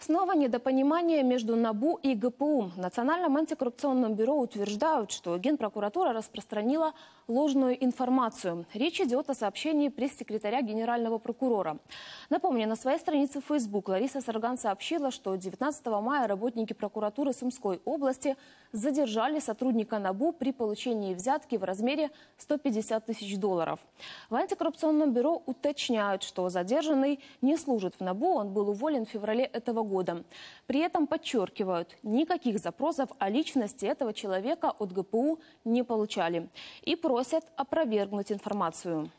Снова недопонимание между НАБУ и ГПУ. В Национальном антикоррупционном бюро утверждают, что Генпрокуратура распространила ложную информацию. Речь идет о сообщении пресс-секретаря генерального прокурора. Напомню, на своей странице в Facebook Лариса Сарган сообщила, что 19 мая работники прокуратуры Сумской области задержали сотрудника НАБУ при получении взятки в размере 150 тысяч долларов. В антикоррупционном бюро уточняют, что задержанный не служит в НАБУ, он был уволен в феврале этого года года. При этом подчеркивают, никаких запросов о личности этого человека от ГПУ не получали и просят опровергнуть информацию.